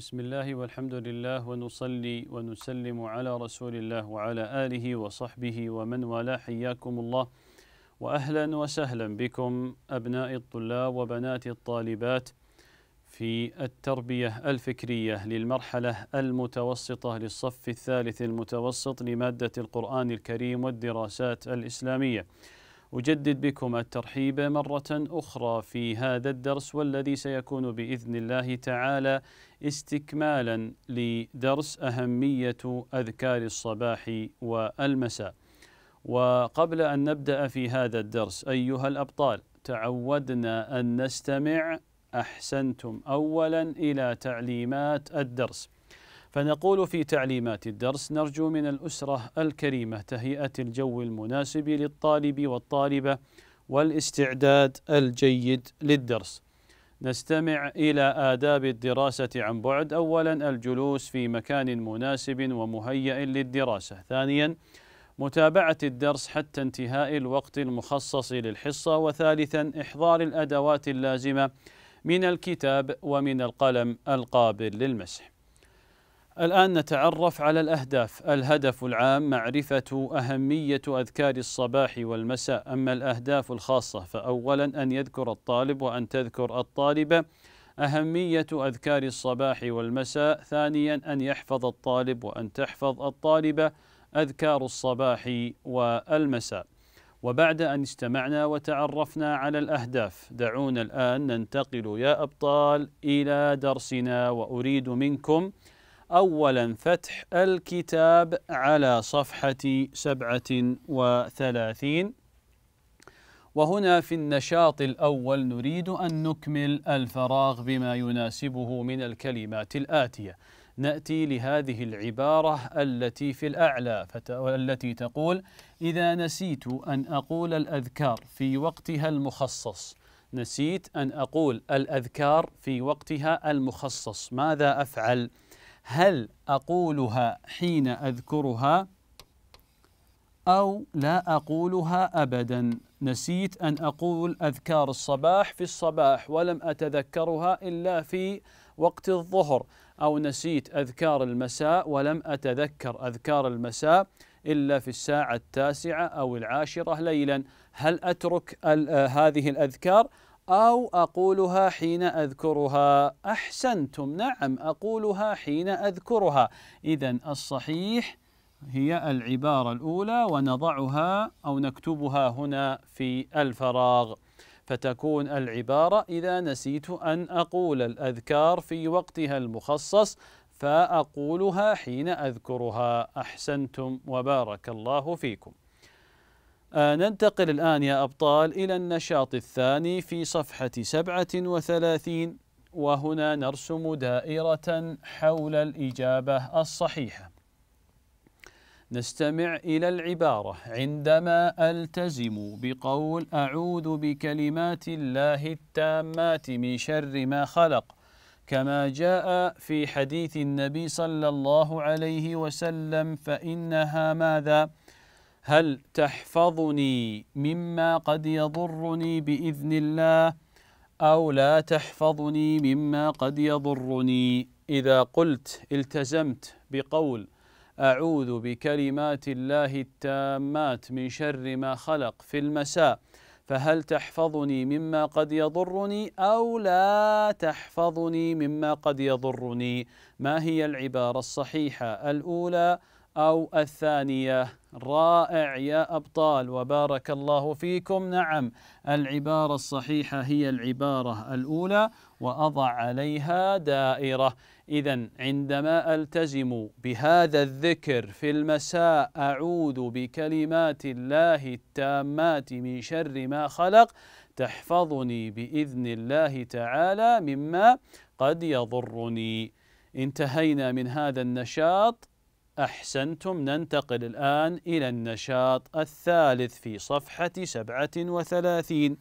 بسم الله والحمد لله ونصلي ونسلم على رسول الله وعلى آله وصحبه ومن والاه حياكم الله وأهلا وسهلا بكم أبناء الطلاب وبنات الطالبات في التربية الفكرية للمرحلة المتوسطة للصف الثالث المتوسط لمادة القرآن الكريم والدراسات الإسلامية أجدد بكم الترحيب مرة أخرى في هذا الدرس والذي سيكون بإذن الله تعالى استكمالا لدرس أهمية أذكار الصباح والمساء. وقبل أن نبدأ في هذا الدرس أيها الأبطال تعودنا أن نستمع أحسنتم أولا إلى تعليمات الدرس. فنقول في تعليمات الدرس نرجو من الأسرة الكريمة تهيئة الجو المناسب للطالب والطالبة والاستعداد الجيد للدرس نستمع إلى آداب الدراسة عن بعد أولا الجلوس في مكان مناسب ومهيئ للدراسة ثانيا متابعة الدرس حتى انتهاء الوقت المخصص للحصة وثالثا إحضار الأدوات اللازمة من الكتاب ومن القلم القابل للمسح الآن نتعرف على الأهداف الهدف العام معرفة أهمية أذكار الصباح والمساء أما الأهداف الخاصة فأولا أن يذكر الطالب وأن تذكر الطالبة أهمية أذكار الصباح والمساء ثانيا أن يحفظ الطالب وأن تحفظ الطالبة أذكار الصباح والمساء وبعد أن استمعنا وتعرفنا على الأهداف دعونا الآن ننتقل يا أبطال إلى درسنا وأريد منكم أولا فتح الكتاب على صفحة سبعة وثلاثين وهنا في النشاط الأول نريد أن نكمل الفراغ بما يناسبه من الكلمات الآتية نأتي لهذه العبارة التي في الأعلى التي تقول إذا نسيت أن أقول الأذكار في وقتها المخصص نسيت أن أقول الأذكار في وقتها المخصص ماذا أفعل؟ هل أقولها حين أذكرها أو لا أقولها أبدا نسيت أن أقول أذكار الصباح في الصباح ولم أتذكرها إلا في وقت الظهر أو نسيت أذكار المساء ولم أتذكر أذكار المساء إلا في الساعة التاسعة أو العاشرة ليلا هل أترك آه، هذه الأذكار أو أقولها حين أذكرها أحسنتم نعم أقولها حين أذكرها إذا الصحيح هي العبارة الأولى ونضعها أو نكتبها هنا في الفراغ فتكون العبارة إذا نسيت أن أقول الأذكار في وقتها المخصص فأقولها حين أذكرها أحسنتم وبارك الله فيكم آه، ننتقل الآن يا أبطال إلى النشاط الثاني في صفحة 37 وهنا نرسم دائرة حول الإجابة الصحيحة نستمع إلى العبارة عندما ألتزم بقول أعوذ بكلمات الله التامات من شر ما خلق كما جاء في حديث النبي صلى الله عليه وسلم فإنها ماذا؟ هل تحفظني مما قد يضرني باذن الله او لا تحفظني مما قد يضرني اذا قلت التزمت بقول اعوذ بكلمات الله التامات من شر ما خلق في المساء فهل تحفظني مما قد يضرني او لا تحفظني مما قد يضرني ما هي العباره الصحيحه الاولى أو الثانية رائع يا أبطال وبارك الله فيكم نعم العبارة الصحيحة هي العبارة الأولى وأضع عليها دائرة إذا عندما ألتزم بهذا الذكر في المساء أعوذ بكلمات الله التامات من شر ما خلق تحفظني بإذن الله تعالى مما قد يضرني انتهينا من هذا النشاط أحسنتم ننتقل الآن إلى النشاط الثالث في صفحة 37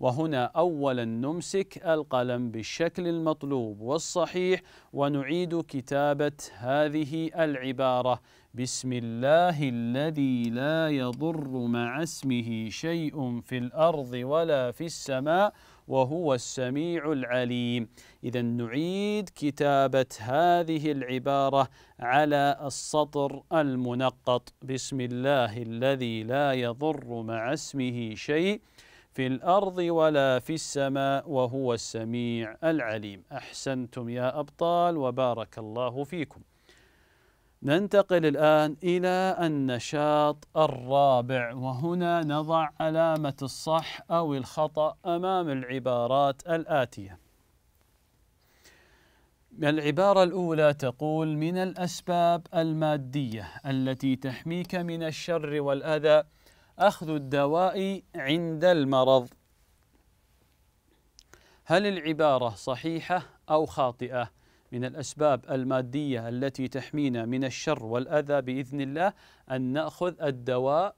وهنا أولا نمسك القلم بالشكل المطلوب والصحيح ونعيد كتابة هذه العبارة بسم الله الذي لا يضر مع اسمه شيء في الأرض ولا في السماء وهو السميع العليم إذا نعيد كتابة هذه العبارة على السطر المنقط بسم الله الذي لا يضر مع اسمه شيء في الأرض ولا في السماء وهو السميع العليم أحسنتم يا أبطال وبارك الله فيكم ننتقل الآن إلى النشاط الرابع وهنا نضع علامة الصح أو الخطأ أمام العبارات الآتية العبارة الأولى تقول من الأسباب المادية التي تحميك من الشر والأذى أخذ الدواء عند المرض هل العبارة صحيحة أو خاطئة من الأسباب المادية التي تحمينا من الشر والأذى بإذن الله أن نأخذ الدواء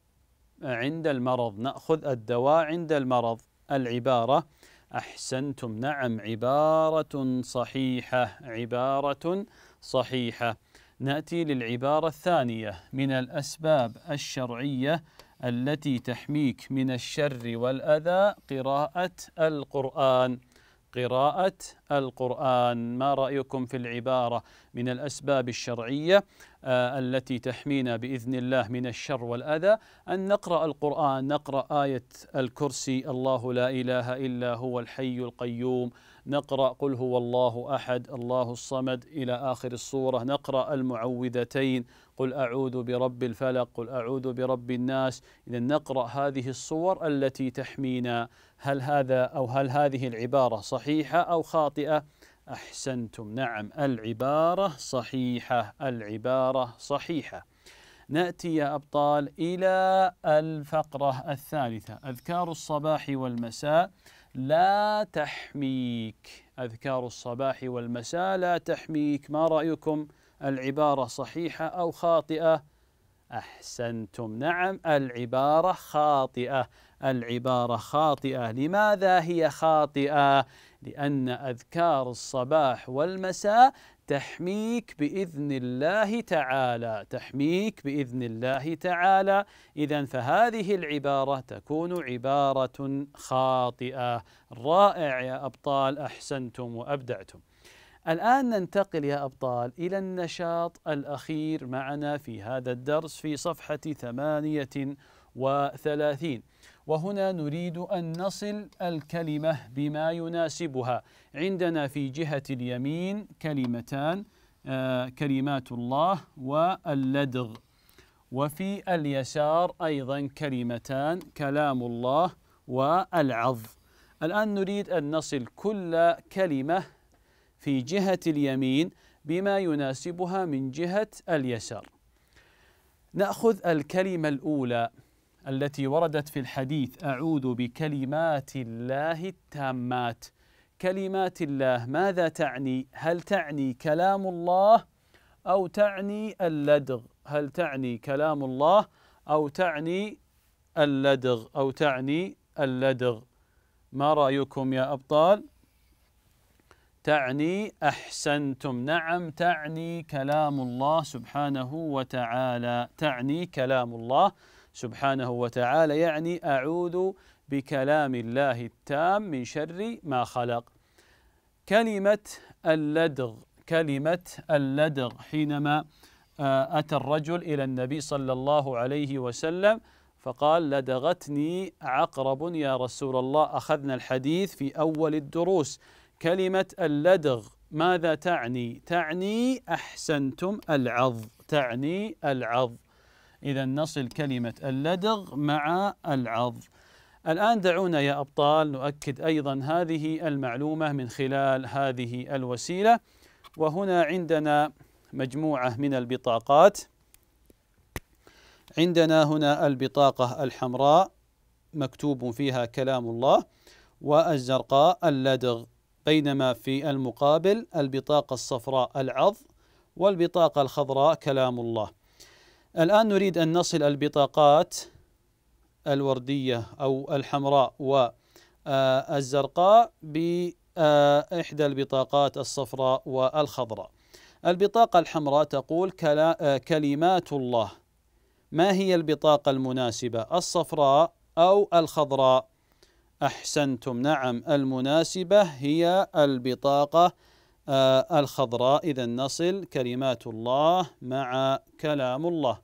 عند المرض نأخذ الدواء عند المرض العبارة أحسنتم نعم عبارة صحيحة عبارة صحيحة نأتي للعبارة الثانية من الأسباب الشرعية التي تحميك من الشر والأذى قراءة القرآن قراءة القرآن ما رأيكم في العبارة من الأسباب الشرعية آه، التي تحمينا باذن الله من الشر والاذى ان نقرا القران نقرا ايه الكرسي الله لا اله الا هو الحي القيوم نقرا قل هو الله احد الله الصمد الى اخر الصوره نقرا المعوذتين قل اعوذ برب الفلق قل اعوذ برب الناس اذا نقرا هذه الصور التي تحمينا هل هذا او هل هذه العباره صحيحه او خاطئه أحسنتم نعم العبارة صحيحة العبارة صحيحة نأتي يا أبطال إلى الفقرة الثالثة أذكار الصباح والمساء لا تحميك أذكار الصباح والمساء لا تحميك ما رأيكم العبارة صحيحة أو خاطئة أحسنتم نعم العبارة خاطئة العبارة خاطئة لماذا هي خاطئة؟ لأن أذكار الصباح والمساء تحميك بإذن الله تعالى تحميك بإذن الله تعالى إذا فهذه العبارة تكون عبارة خاطئة رائع يا أبطال أحسنتم وأبدعتم الآن ننتقل يا أبطال إلى النشاط الأخير معنا في هذا الدرس في صفحة ثمانية وثلاثين وهنا نريد أن نصل الكلمة بما يناسبها عندنا في جهة اليمين كلمتان آه، كلمات الله واللدغ وفي اليسار أيضا كلمتان كلام الله والعظ الآن نريد أن نصل كل كلمة في جهة اليمين بما يناسبها من جهة اليسار نأخذ الكلمة الأولى التي وردت في الحديث اعوذ بكلمات الله التامات كلمات الله ماذا تعني هل تعني كلام الله او تعني اللدغ هل تعني كلام الله او تعني اللدغ او تعني اللدغ ما رايكم يا ابطال تعني احسنتم نعم تعني كلام الله سبحانه وتعالى تعني كلام الله سبحانه وتعالى يعني أعوذ بكلام الله التام من شر ما خلق كلمة اللدغ كلمة اللدغ حينما آه، أتى الرجل إلى النبي صلى الله عليه وسلم فقال لدغتني عقرب يا رسول الله أخذنا الحديث في أول الدروس كلمة اللدغ ماذا تعني؟ تعني أحسنتم العظ تعني العظ إذا نصل كلمة اللدغ مع العض الآن دعونا يا أبطال نؤكد أيضا هذه المعلومة من خلال هذه الوسيلة وهنا عندنا مجموعة من البطاقات عندنا هنا البطاقة الحمراء مكتوب فيها كلام الله والزرقاء اللدغ بينما في المقابل البطاقة الصفراء العض والبطاقة الخضراء كلام الله الآن نريد أن نصل البطاقات الوردية أو الحمراء والزرقاء بإحدى آه، البطاقات الصفراء والخضراء البطاقة الحمراء تقول آه، كلمات الله ما هي البطاقة المناسبة الصفراء أو الخضراء أحسنتم نعم المناسبة هي البطاقة آه، الخضراء إذا نصل كلمات الله مع كلام الله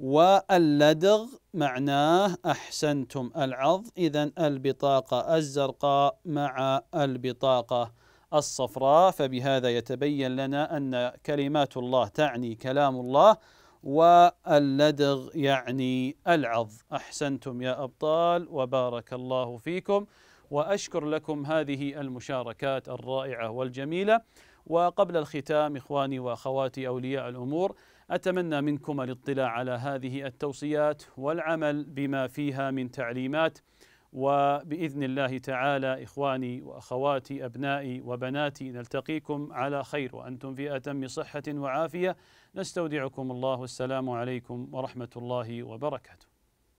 واللدغ معناه أحسنتم العض إذا البطاقة الزرقاء مع البطاقة الصفراء فبهذا يتبين لنا أن كلمات الله تعني كلام الله واللدغ يعني العض أحسنتم يا أبطال وبارك الله فيكم واشكر لكم هذه المشاركات الرائعه والجميله وقبل الختام اخواني واخواتي اولياء الامور اتمنى منكم الاطلاع على هذه التوصيات والعمل بما فيها من تعليمات وباذن الله تعالى اخواني واخواتي ابنائي وبناتي نلتقيكم على خير وانتم في اتم صحه وعافيه نستودعكم الله والسلام عليكم ورحمه الله وبركاته